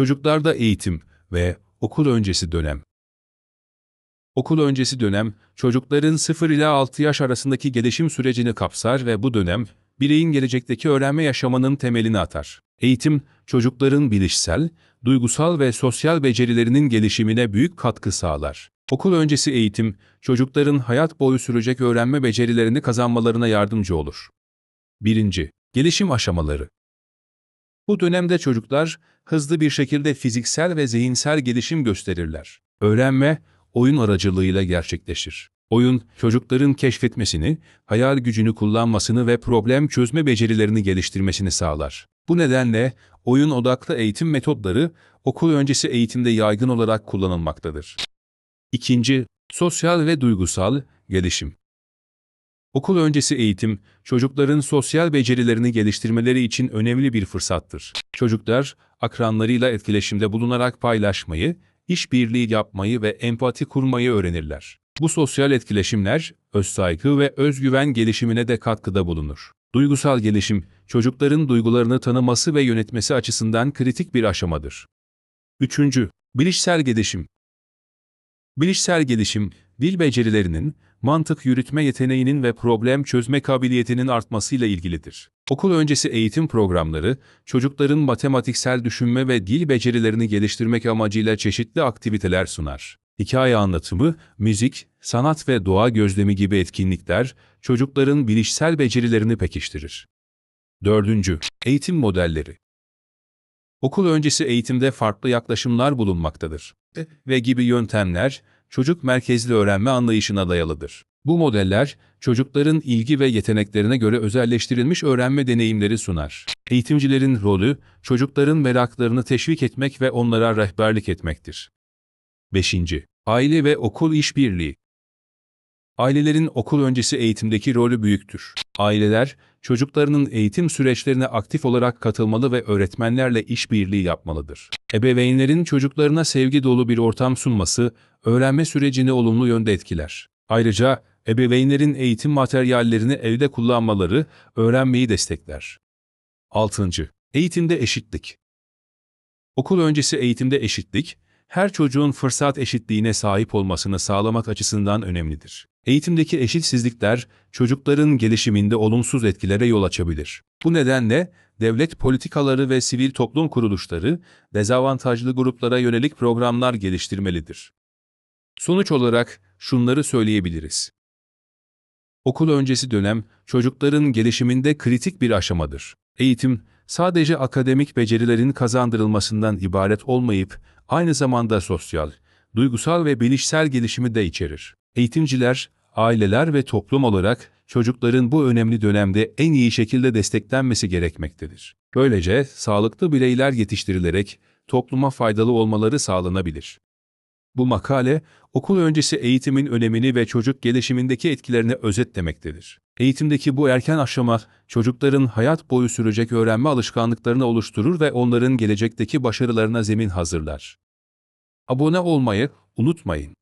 Çocuklarda eğitim ve okul öncesi dönem. Okul öncesi dönem, çocukların 0 ile 6 yaş arasındaki gelişim sürecini kapsar ve bu dönem, bireyin gelecekteki öğrenme yaşamanın temelini atar. Eğitim, çocukların bilişsel, duygusal ve sosyal becerilerinin gelişimine büyük katkı sağlar. Okul öncesi eğitim, çocukların hayat boyu sürecek öğrenme becerilerini kazanmalarına yardımcı olur. 1. Gelişim aşamaları bu dönemde çocuklar hızlı bir şekilde fiziksel ve zihinsel gelişim gösterirler. Öğrenme, oyun aracılığıyla gerçekleşir. Oyun, çocukların keşfetmesini, hayal gücünü kullanmasını ve problem çözme becerilerini geliştirmesini sağlar. Bu nedenle oyun odaklı eğitim metotları okul öncesi eğitimde yaygın olarak kullanılmaktadır. İkinci, sosyal ve duygusal gelişim. Okul öncesi eğitim, çocukların sosyal becerilerini geliştirmeleri için önemli bir fırsattır. Çocuklar, akranlarıyla etkileşimde bulunarak paylaşmayı, işbirliği yapmayı ve empati kurmayı öğrenirler. Bu sosyal etkileşimler, özsaygı ve özgüven gelişimine de katkıda bulunur. Duygusal gelişim, çocukların duygularını tanıması ve yönetmesi açısından kritik bir aşamadır. Üçüncü, Bilişsel gelişim Bilişsel gelişim, dil becerilerinin, mantık yürütme yeteneğinin ve problem çözme kabiliyetinin artmasıyla ilgilidir. Okul öncesi eğitim programları, çocukların matematiksel düşünme ve dil becerilerini geliştirmek amacıyla çeşitli aktiviteler sunar. Hikaye anlatımı, müzik, sanat ve doğa gözlemi gibi etkinlikler, çocukların bilişsel becerilerini pekiştirir. 4. Eğitim modelleri Okul öncesi eğitimde farklı yaklaşımlar bulunmaktadır e, ve gibi yöntemler, çocuk merkezli öğrenme anlayışına dayalıdır. Bu modeller, çocukların ilgi ve yeteneklerine göre özelleştirilmiş öğrenme deneyimleri sunar. Eğitimcilerin rolü, çocukların meraklarını teşvik etmek ve onlara rehberlik etmektir. 5. Aile ve okul işbirliği Ailelerin okul öncesi eğitimdeki rolü büyüktür. Aileler, çocuklarının eğitim süreçlerine aktif olarak katılmalı ve öğretmenlerle işbirliği yapmalıdır. Ebeveynlerin çocuklarına sevgi dolu bir ortam sunması, öğrenme sürecini olumlu yönde etkiler. Ayrıca ebeveynlerin eğitim materyallerini evde kullanmaları öğrenmeyi destekler. 6. Eğitimde eşitlik Okul öncesi eğitimde eşitlik, her çocuğun fırsat eşitliğine sahip olmasını sağlamak açısından önemlidir. Eğitimdeki eşitsizlikler çocukların gelişiminde olumsuz etkilere yol açabilir. Bu nedenle devlet politikaları ve sivil toplum kuruluşları dezavantajlı gruplara yönelik programlar geliştirmelidir. Sonuç olarak şunları söyleyebiliriz. Okul öncesi dönem çocukların gelişiminde kritik bir aşamadır. Eğitim sadece akademik becerilerin kazandırılmasından ibaret olmayıp aynı zamanda sosyal, duygusal ve bilişsel gelişimi de içerir. Eğitimciler, aileler ve toplum olarak çocukların bu önemli dönemde en iyi şekilde desteklenmesi gerekmektedir. Böylece sağlıklı bireyler yetiştirilerek topluma faydalı olmaları sağlanabilir. Bu makale, okul öncesi eğitimin önemini ve çocuk gelişimindeki etkilerini özetlemektedir. Eğitimdeki bu erken aşama, çocukların hayat boyu sürecek öğrenme alışkanlıklarını oluşturur ve onların gelecekteki başarılarına zemin hazırlar. Abone olmayı unutmayın.